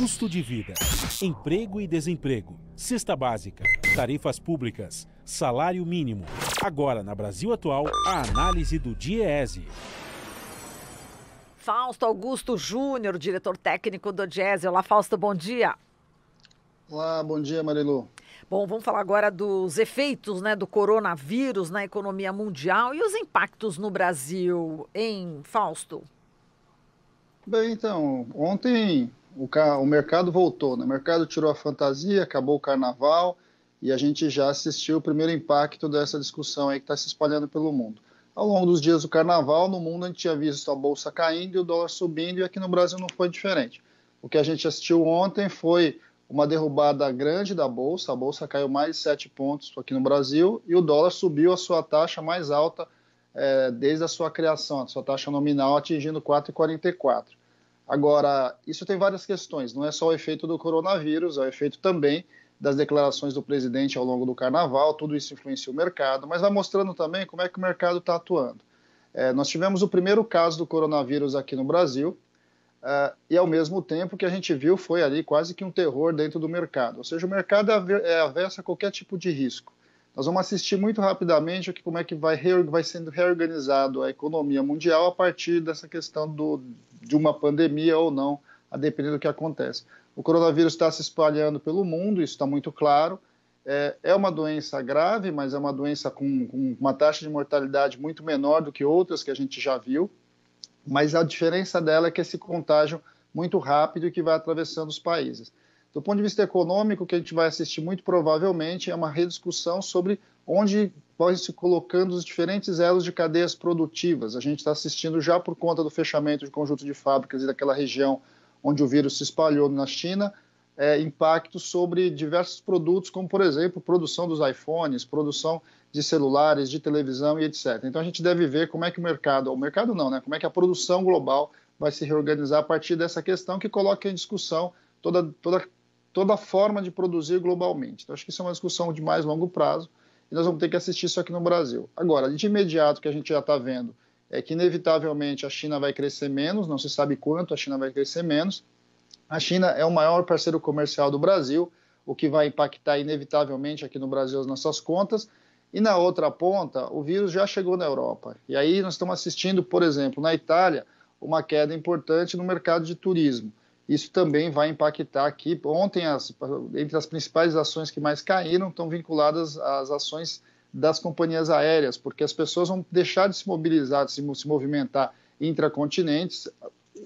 Custo de vida, emprego e desemprego, cesta básica, tarifas públicas, salário mínimo. Agora, na Brasil Atual, a análise do DIEESE. Fausto Augusto Júnior, diretor técnico do DIEESE. Olá, Fausto, bom dia. Olá, bom dia, Marilu. Bom, vamos falar agora dos efeitos né, do coronavírus na economia mundial e os impactos no Brasil, em Fausto? Bem, então, ontem o, o mercado voltou, né? O mercado tirou a fantasia, acabou o carnaval e a gente já assistiu o primeiro impacto dessa discussão aí que está se espalhando pelo mundo. Ao longo dos dias do carnaval, no mundo a gente tinha visto a bolsa caindo e o dólar subindo, e aqui no Brasil não foi diferente. O que a gente assistiu ontem foi uma derrubada grande da bolsa, a bolsa caiu mais de 7 pontos aqui no Brasil e o dólar subiu a sua taxa mais alta é, desde a sua criação, a sua taxa nominal atingindo 4,44. Agora, isso tem várias questões, não é só o efeito do coronavírus, é o efeito também das declarações do presidente ao longo do carnaval, tudo isso influencia o mercado, mas vai mostrando também como é que o mercado está atuando. É, nós tivemos o primeiro caso do coronavírus aqui no Brasil, uh, e ao mesmo tempo que a gente viu foi ali quase que um terror dentro do mercado, ou seja, o mercado é avesso é a qualquer tipo de risco. Nós vamos assistir muito rapidamente como é que vai, vai sendo reorganizado a economia mundial a partir dessa questão do, de uma pandemia ou não, a depender do que acontece. O coronavírus está se espalhando pelo mundo, isso está muito claro. É, é, uma doença grave, mas é uma doença com, com uma taxa de mortalidade muito menor do que outras que a gente já viu. Mas a diferença dela é que esse contágio muito rápido e que vai atravessando os países. Do ponto de vista econômico, o que a gente vai assistir muito provavelmente é uma rediscussão sobre onde podem se colocando os diferentes elos de cadeias produtivas. A gente está assistindo já por conta do fechamento de conjunto de fábricas e daquela região onde o vírus se espalhou na China, é, sobre diversos produtos, como, por exemplo, produção dos iPhones, produção de celulares, de televisão e etc. Então, a gente deve ver como é que o mercado, o mercado não, né? Como é que a produção global vai se reorganizar a partir dessa questão que coloca em discussão toda, toda, toda a forma de produzir globalmente. Então, acho que isso é uma discussão de mais longo prazo e nós vamos ter que assistir isso aqui no Brasil. Agora, de imediato que a gente já está vendo é que inevitavelmente a China vai crescer menos, não se sabe quanto a China vai crescer menos. A China é o maior parceiro comercial do Brasil, o que vai impactar inevitavelmente aqui no Brasil as nossas contas. E na outra ponta, o vírus já chegou na Europa. E aí nós estamos assistindo, por exemplo, na Itália, uma queda importante no mercado de turismo isso também vai impactar aqui. Ontem, as, entre as principais ações que mais caíram estão vinculadas às ações das companhias aéreas, porque as pessoas vão deixar de se mobilizar, de se, se movimentar intracontinentes.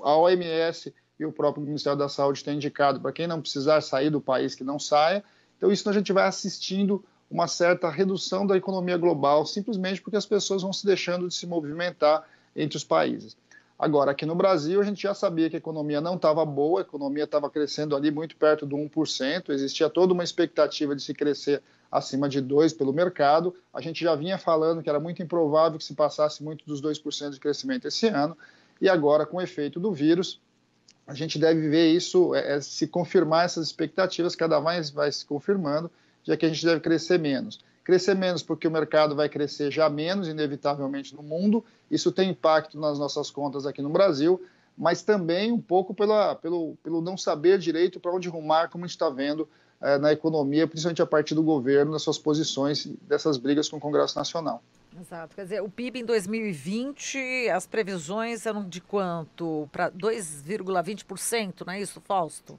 A OMS e o próprio Ministério da Saúde têm indicado para quem não precisar sair do país que não saia. Então, isso a gente vai assistindo uma certa redução da economia global, simplesmente porque as pessoas vão se deixando de se movimentar entre os países. Agora, aqui no Brasil, a gente já sabia que a economia não estava boa, a economia estava crescendo ali muito perto do 1%, existia toda uma expectativa de se crescer acima de 2% pelo mercado. A gente já vinha falando que era muito improvável que se passasse muito dos 2% de crescimento esse ano, e agora, com o efeito do vírus, a gente deve ver isso, é, é se confirmar essas expectativas, cada vez vai se confirmando, já que a gente deve crescer menos crescer menos porque o mercado vai crescer já menos, inevitavelmente, no mundo. Isso tem impacto nas nossas contas aqui no Brasil, mas também um pouco pela, pelo, pelo não saber direito para onde rumar, como a gente está vendo eh, na economia, principalmente a partir do governo, nas suas posições dessas brigas com o Congresso Nacional. Exato, quer dizer, o PIB em 2020, as previsões eram de quanto? Para 2,20%, não é isso, Fausto?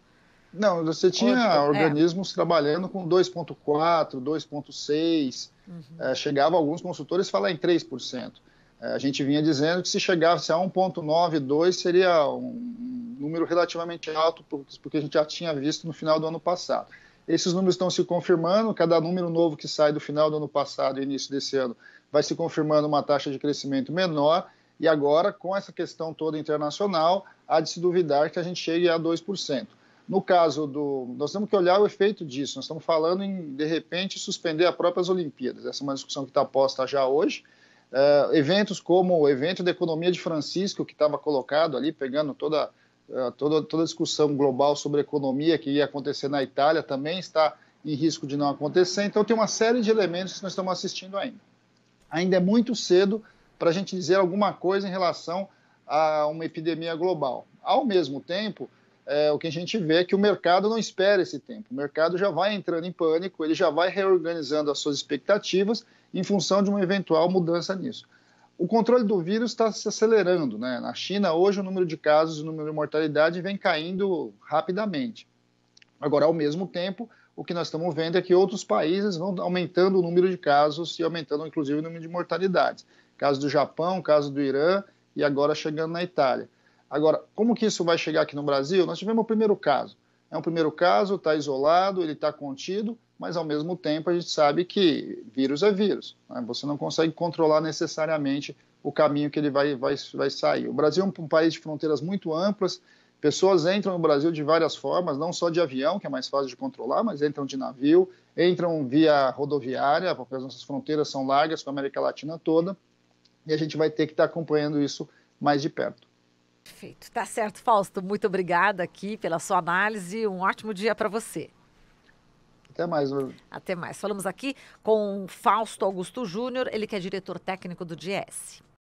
Não, você tinha é. organismos é. trabalhando com 2,4%, 2,6%. Uhum. É, chegava alguns consultores falar em 3%. É, a gente vinha dizendo que se chegasse a 1,9%, 2% seria um número relativamente alto, porque a gente já tinha visto no final do ano passado. Esses números estão se confirmando, cada número novo que sai do final do ano passado e início desse ano vai se confirmando uma taxa de crescimento menor. E agora, com essa questão toda internacional, há de se duvidar que a gente chegue a 2%. No caso do. Nós temos que olhar o efeito disso. Nós estamos falando em, de repente, suspender as próprias Olimpíadas. Essa é uma discussão que está posta já hoje. Uh, eventos como o evento da economia de Francisco, que estava colocado ali, pegando toda, uh, toda, toda a discussão global sobre economia que ia acontecer na Itália, também está em risco de não acontecer. Então, tem uma série de elementos que nós estamos assistindo ainda. Ainda é muito cedo para a gente dizer alguma coisa em relação a uma epidemia global. Ao mesmo tempo, é, o que a gente vê é que o mercado não espera esse tempo. O mercado já vai entrando em pânico, ele já vai reorganizando as suas expectativas em função de uma eventual mudança nisso. O controle do vírus está se acelerando. Né? Na China, hoje, o número de casos, o número de mortalidade vem caindo rapidamente. Agora, ao mesmo tempo, o que nós estamos vendo é que outros países vão aumentando o número de casos e aumentando, inclusive, o número de mortalidades. Caso do Japão, caso do Irã e agora chegando na Itália. Agora, como que isso vai chegar aqui no Brasil? Nós tivemos o primeiro caso. É um primeiro caso, está isolado, ele está contido, mas ao mesmo tempo a gente sabe que vírus é vírus. Né? Você não consegue controlar necessariamente o caminho que ele vai, vai, vai sair. O Brasil é um país de fronteiras muito amplas, pessoas entram no Brasil de várias formas, não só de avião, que é mais fácil de controlar, mas entram de navio, entram via rodoviária, porque as nossas fronteiras são largas com a América Latina toda, e a gente vai ter que estar tá acompanhando isso mais de perto. Perfeito. Tá certo, Fausto. Muito obrigada aqui pela sua análise. Um ótimo dia para você. Até mais. Até mais. Falamos aqui com Fausto Augusto Júnior, ele que é diretor técnico do GS.